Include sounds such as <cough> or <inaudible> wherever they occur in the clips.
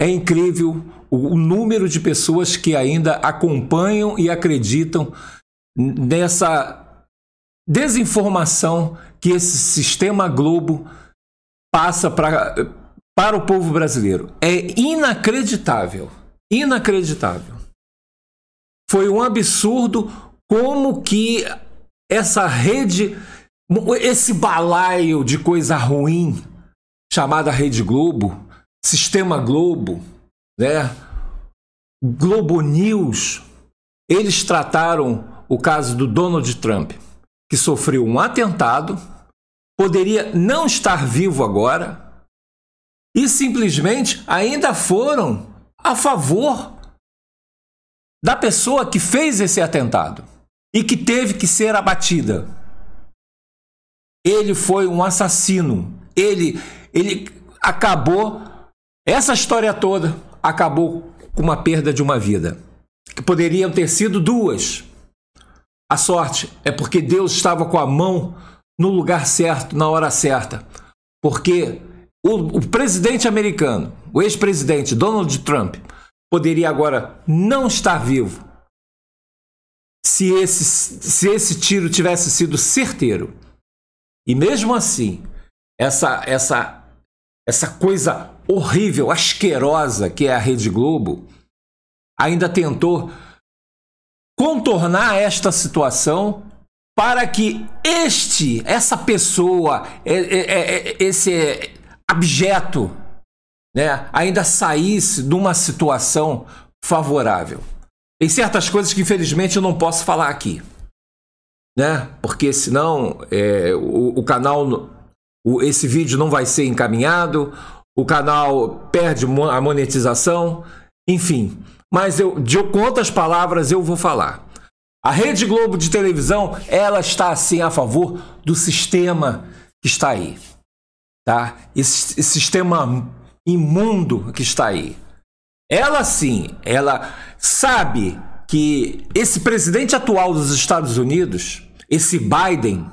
É incrível o número de pessoas que ainda acompanham e acreditam nessa desinformação que esse sistema Globo passa pra, para o povo brasileiro. É inacreditável. Inacreditável. Foi um absurdo como que essa rede, esse balaio de coisa ruim chamada Rede Globo, Sistema Globo, né? Globo News, eles trataram o caso do Donald Trump, que sofreu um atentado, poderia não estar vivo agora, e simplesmente ainda foram a favor da pessoa que fez esse atentado e que teve que ser abatida. Ele foi um assassino. Ele, ele acabou essa história toda acabou com uma perda de uma vida, que poderiam ter sido duas. A sorte é porque Deus estava com a mão no lugar certo, na hora certa. Porque o, o presidente americano, o ex-presidente Donald Trump, poderia agora não estar vivo se esse, se esse tiro tivesse sido certeiro. E mesmo assim, essa, essa, essa coisa horrível, asquerosa que é a Rede Globo, ainda tentou contornar esta situação para que este, essa pessoa, é, é, é, esse abjeto, né, ainda saísse de uma situação favorável. Tem certas coisas que infelizmente eu não posso falar aqui, né? Porque senão é, o, o canal, o, esse vídeo não vai ser encaminhado, o canal perde a monetização, enfim. Mas eu, de quantas palavras eu vou falar? A Rede Globo de televisão, ela está assim a favor do sistema que está aí, tá? Esse, esse sistema imundo que está aí. Ela sim, ela sabe que esse presidente atual dos Estados Unidos, esse Biden,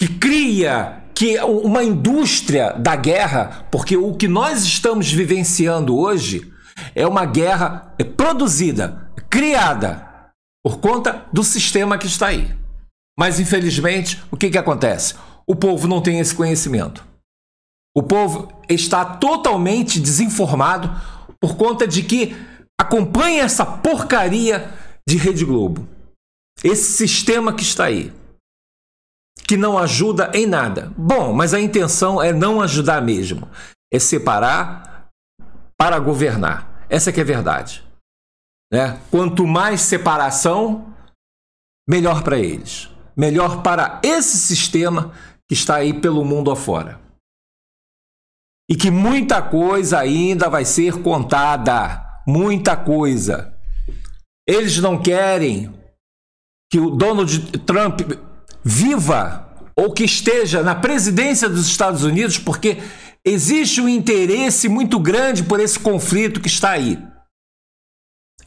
que cria que uma indústria da guerra, porque o que nós estamos vivenciando hoje é uma guerra é produzida, é criada por conta do sistema que está aí. Mas infelizmente, o que, que acontece? O povo não tem esse conhecimento. O povo está totalmente desinformado por conta de que acompanha essa porcaria de Rede Globo. Esse sistema que está aí que não ajuda em nada. Bom, mas a intenção é não ajudar mesmo, é separar para governar. Essa que é a verdade. Né? Quanto mais separação, melhor para eles, melhor para esse sistema que está aí pelo mundo afora. E que muita coisa ainda vai ser contada, muita coisa. Eles não querem que o Donald Trump viva ou que esteja na presidência dos Estados Unidos, porque existe um interesse muito grande por esse conflito que está aí.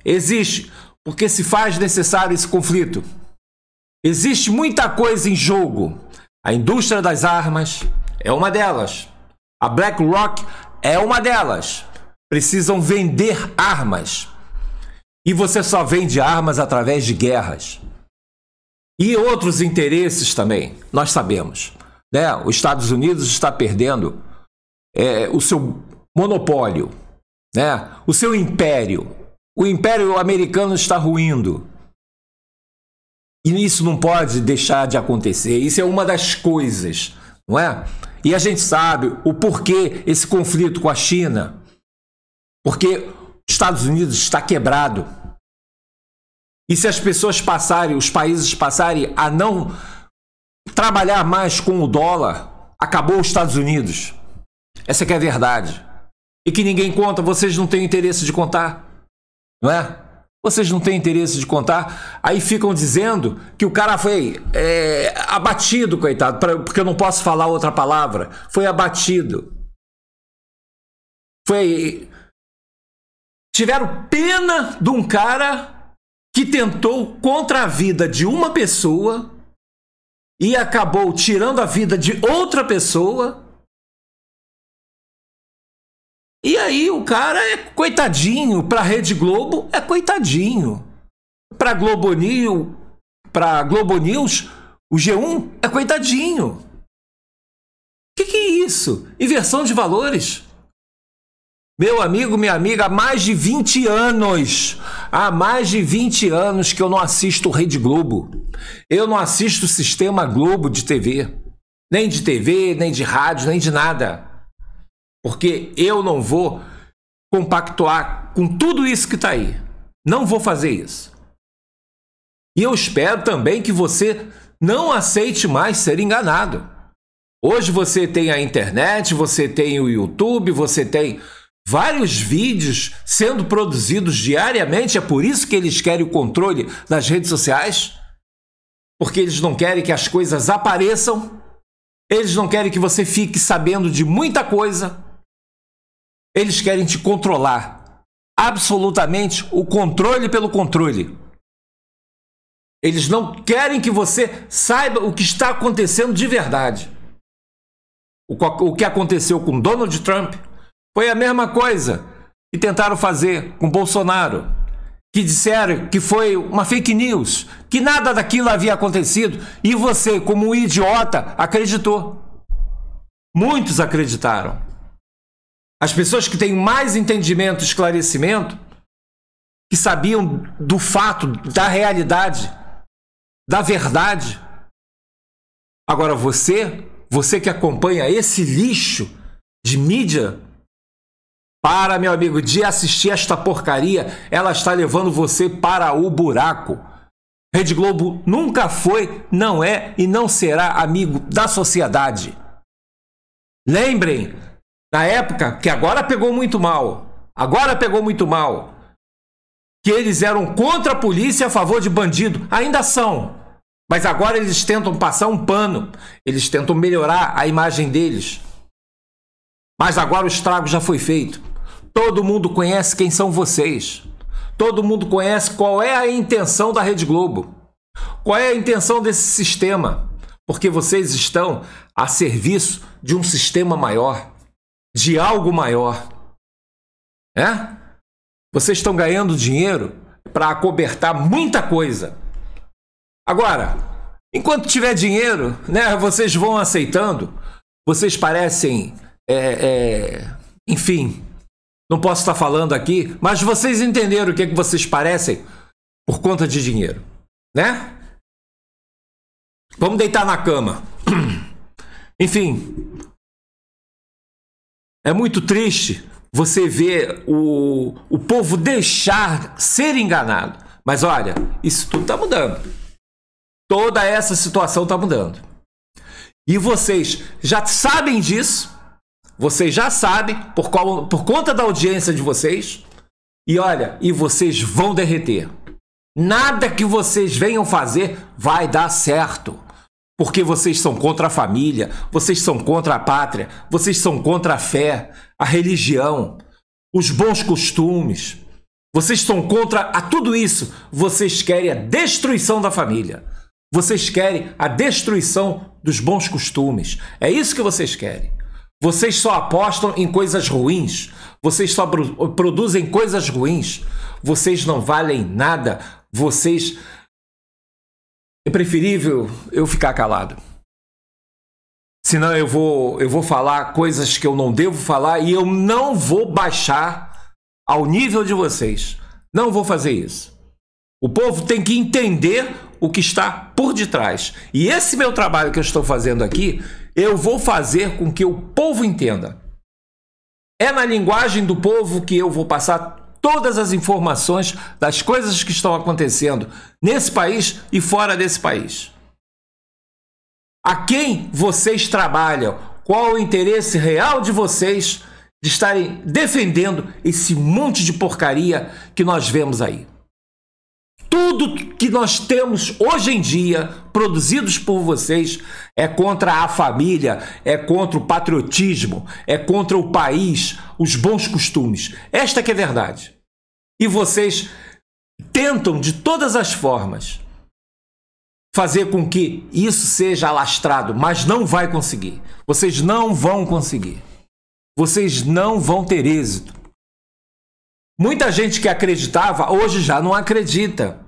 Existe, porque se faz necessário esse conflito. Existe muita coisa em jogo. A indústria das armas é uma delas. A BlackRock é uma delas. Precisam vender armas. E você só vende armas através de guerras. E outros interesses também, nós sabemos. Né? Os Estados Unidos está perdendo é, o seu monopólio, né? o seu império. O império americano está ruindo. E isso não pode deixar de acontecer. Isso é uma das coisas, não é? E a gente sabe o porquê esse conflito com a China. Porque os Estados Unidos está quebrado. E se as pessoas passarem, os países passarem a não trabalhar mais com o dólar, acabou os Estados Unidos. Essa que é a verdade. E que ninguém conta, vocês não têm interesse de contar. Não é? Vocês não têm interesse de contar. Aí ficam dizendo que o cara foi é, abatido, coitado, pra, porque eu não posso falar outra palavra. Foi abatido. Foi. Tiveram pena de um cara que tentou contra a vida de uma pessoa e acabou tirando a vida de outra pessoa. E aí o cara é coitadinho, para Rede Globo é coitadinho. Para Globo News, para Globo News, o G1 é coitadinho. O que, que é isso? Inversão de valores? Meu amigo, minha amiga, há mais de 20 anos, há mais de 20 anos que eu não assisto Rede Globo. Eu não assisto o Sistema Globo de TV. Nem de TV, nem de rádio, nem de nada. Porque eu não vou compactuar com tudo isso que está aí. Não vou fazer isso. E eu espero também que você não aceite mais ser enganado. Hoje você tem a internet, você tem o YouTube, você tem vários vídeos sendo produzidos diariamente, é por isso que eles querem o controle das redes sociais? Porque eles não querem que as coisas apareçam, eles não querem que você fique sabendo de muita coisa, eles querem te controlar. Absolutamente o controle pelo controle. Eles não querem que você saiba o que está acontecendo de verdade. O que aconteceu com Donald Trump, foi a mesma coisa que tentaram fazer com Bolsonaro, que disseram que foi uma fake news, que nada daquilo havia acontecido e você, como um idiota, acreditou. Muitos acreditaram. As pessoas que têm mais entendimento, esclarecimento, que sabiam do fato, da realidade, da verdade. Agora você, você que acompanha esse lixo de mídia para, meu amigo, de assistir esta porcaria, ela está levando você para o buraco. Rede Globo nunca foi, não é e não será amigo da sociedade. Lembrem, na época, que agora pegou muito mal, agora pegou muito mal, que eles eram contra a polícia a favor de bandido, ainda são. Mas agora eles tentam passar um pano, eles tentam melhorar a imagem deles. Mas agora o estrago já foi feito. Todo mundo conhece quem são vocês. Todo mundo conhece qual é a intenção da Rede Globo. Qual é a intenção desse sistema? Porque vocês estão a serviço de um sistema maior, de algo maior. É? Vocês estão ganhando dinheiro para acobertar muita coisa. Agora, enquanto tiver dinheiro, né, vocês vão aceitando, vocês parecem, é, é, enfim, não posso estar falando aqui, mas vocês entenderam o que, é que vocês parecem por conta de dinheiro, né? Vamos deitar na cama. <clears throat> Enfim, é muito triste você ver o, o povo deixar ser enganado. Mas olha, isso tudo está mudando. Toda essa situação está mudando. E vocês já sabem disso, vocês já sabem, por, qual, por conta da audiência de vocês. E olha, e vocês vão derreter. Nada que vocês venham fazer vai dar certo. Porque vocês são contra a família, vocês são contra a pátria, vocês são contra a fé, a religião, os bons costumes. Vocês são contra a tudo isso. Vocês querem a destruição da família. Vocês querem a destruição dos bons costumes. É isso que vocês querem. Vocês só apostam em coisas ruins. Vocês só produzem coisas ruins. Vocês não valem nada. Vocês. É preferível eu ficar calado. Senão eu vou, eu vou falar coisas que eu não devo falar e eu não vou baixar ao nível de vocês. Não vou fazer isso. O povo tem que entender o que está por detrás. E esse meu trabalho que eu estou fazendo aqui, eu vou fazer com que o povo entenda. É na linguagem do povo que eu vou passar todas as informações das coisas que estão acontecendo nesse país e fora desse país. A quem vocês trabalham? Qual o interesse real de vocês de estarem defendendo esse monte de porcaria que nós vemos aí? tudo que nós temos hoje em dia, produzidos por vocês, é contra a família, é contra o patriotismo, é contra o país, os bons costumes. Esta que é verdade. E vocês tentam de todas as formas fazer com que isso seja alastrado, mas não vai conseguir. Vocês não vão conseguir. Vocês não vão ter êxito. Muita gente que acreditava hoje já não acredita.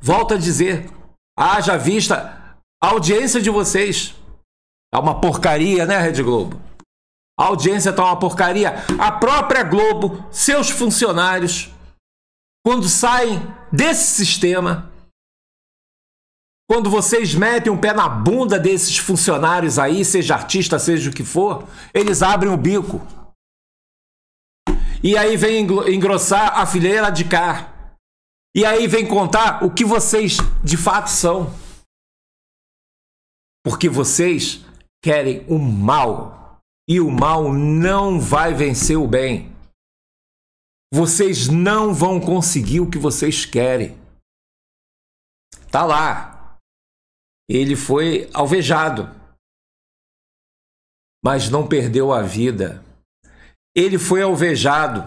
Volto a dizer, haja vista a audiência de vocês. Tá uma porcaria, né, Rede Globo? A audiência tá uma porcaria. A própria Globo, seus funcionários, quando saem desse sistema, quando vocês metem um pé na bunda desses funcionários aí, seja artista, seja o que for, eles abrem o bico. E aí vem engrossar a fileira de cá. E aí vem contar o que vocês de fato são. Porque vocês querem o mal. E o mal não vai vencer o bem. Vocês não vão conseguir o que vocês querem. Tá lá. Ele foi alvejado, mas não perdeu a vida. Ele foi alvejado,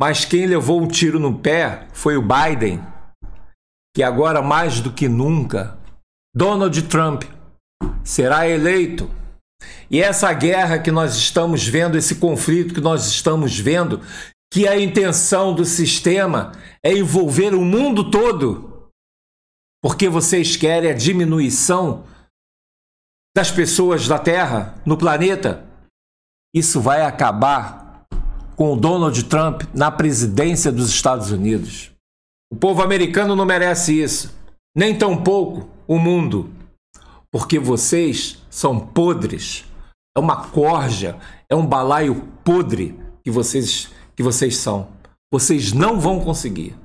mas quem levou um tiro no pé foi o Biden, que agora mais do que nunca, Donald Trump será eleito. E essa guerra que nós estamos vendo, esse conflito que nós estamos vendo, que a intenção do sistema é envolver o mundo todo, porque vocês querem a diminuição das pessoas da Terra, no planeta. Isso vai acabar com o Donald Trump na presidência dos Estados Unidos. O povo americano não merece isso, nem tampouco o mundo, porque vocês são podres. É uma corja, é um balaio podre que vocês que vocês são. Vocês não vão conseguir.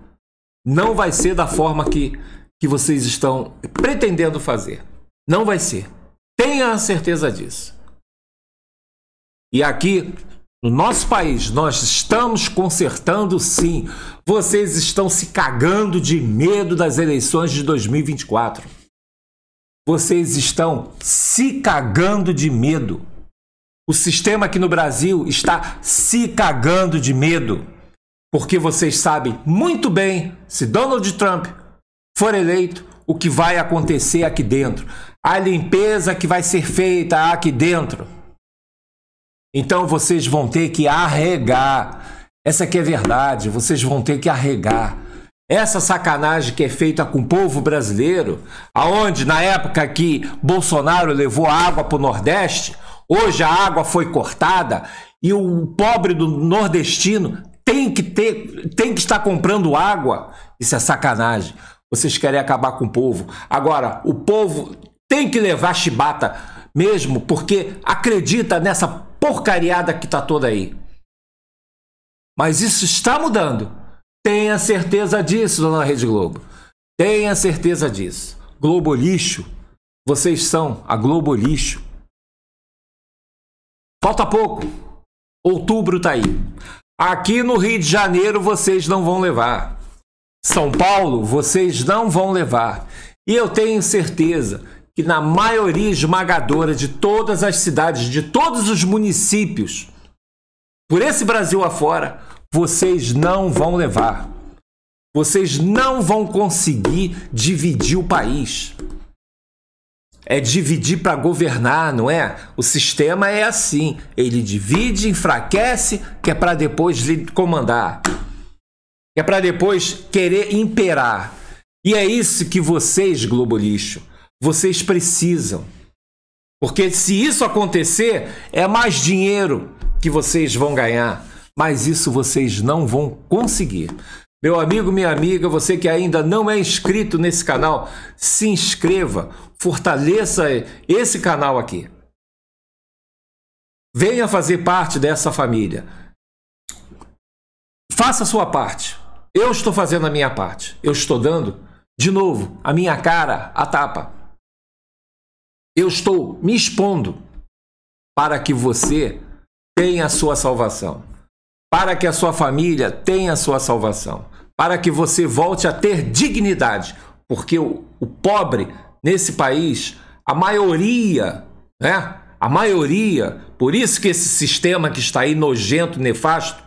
Não vai ser da forma que que vocês estão pretendendo fazer. Não vai ser. Tenha a certeza disso. E aqui nosso país, nós estamos consertando sim. Vocês estão se cagando de medo das eleições de 2024. Vocês estão se cagando de medo. O sistema aqui no Brasil está se cagando de medo. Porque vocês sabem muito bem, se Donald Trump for eleito, o que vai acontecer aqui dentro. A limpeza que vai ser feita aqui dentro. Então vocês vão ter que arregar. Essa aqui é verdade, vocês vão ter que arregar. Essa sacanagem que é feita com o povo brasileiro, aonde na época que Bolsonaro levou a água para o Nordeste, hoje a água foi cortada e o pobre do nordestino tem que ter, tem que estar comprando água. Isso é sacanagem. Vocês querem acabar com o povo. Agora, o povo tem que levar chibata mesmo, porque acredita nessa porcariada que tá toda aí. Mas isso está mudando. Tenha certeza disso, dona Rede Globo. Tenha certeza disso. Globo lixo. Vocês são a Globo lixo. Falta pouco. Outubro tá aí. Aqui no Rio de Janeiro vocês não vão levar. São Paulo vocês não vão levar. E eu tenho certeza que na maioria esmagadora de todas as cidades, de todos os municípios, por esse Brasil afora, vocês não vão levar. Vocês não vão conseguir dividir o país. É dividir para governar, não é? O sistema é assim: ele divide, enfraquece, que é para depois comandar, que é para depois querer imperar. E é isso que vocês, Globo Lixo, vocês precisam. Porque se isso acontecer, é mais dinheiro que vocês vão ganhar. Mas isso vocês não vão conseguir. Meu amigo, minha amiga, você que ainda não é inscrito nesse canal, se inscreva, fortaleça esse canal aqui. Venha fazer parte dessa família. Faça a sua parte. Eu estou fazendo a minha parte. Eu estou dando, de novo, a minha cara, a tapa. Eu estou me expondo para que você tenha a sua salvação, para que a sua família tenha a sua salvação, para que você volte a ter dignidade, porque o, o pobre nesse país, a maioria, né? A maioria, por isso que esse sistema que está aí nojento, nefasto,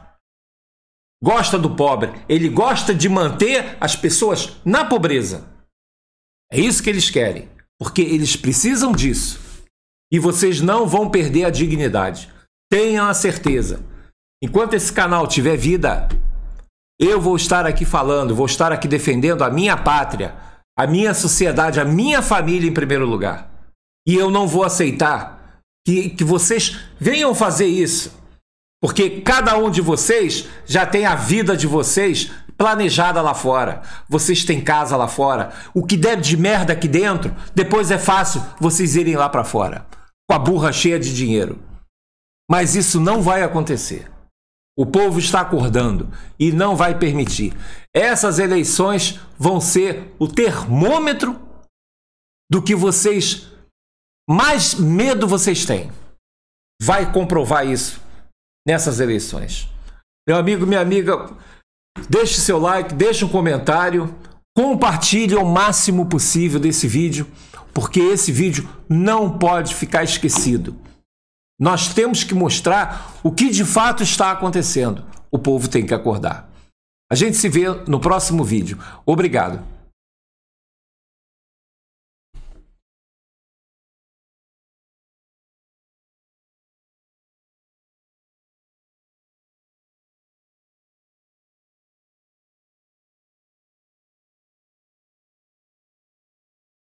gosta do pobre, ele gosta de manter as pessoas na pobreza. É isso que eles querem porque eles precisam disso. E vocês não vão perder a dignidade. Tenham a certeza. Enquanto esse canal tiver vida, eu vou estar aqui falando, vou estar aqui defendendo a minha pátria, a minha sociedade, a minha família em primeiro lugar. E eu não vou aceitar que, que vocês venham fazer isso. Porque cada um de vocês já tem a vida de vocês planejada lá fora. Vocês têm casa lá fora. O que der de merda aqui dentro, depois é fácil vocês irem lá para fora. Com a burra cheia de dinheiro. Mas isso não vai acontecer. O povo está acordando e não vai permitir. Essas eleições vão ser o termômetro do que vocês mais medo vocês têm. Vai comprovar isso nessas eleições. Meu amigo, minha amiga, Deixe seu like, deixe um comentário, compartilhe o máximo possível desse vídeo, porque esse vídeo não pode ficar esquecido. Nós temos que mostrar o que de fato está acontecendo. O povo tem que acordar. A gente se vê no próximo vídeo. Obrigado.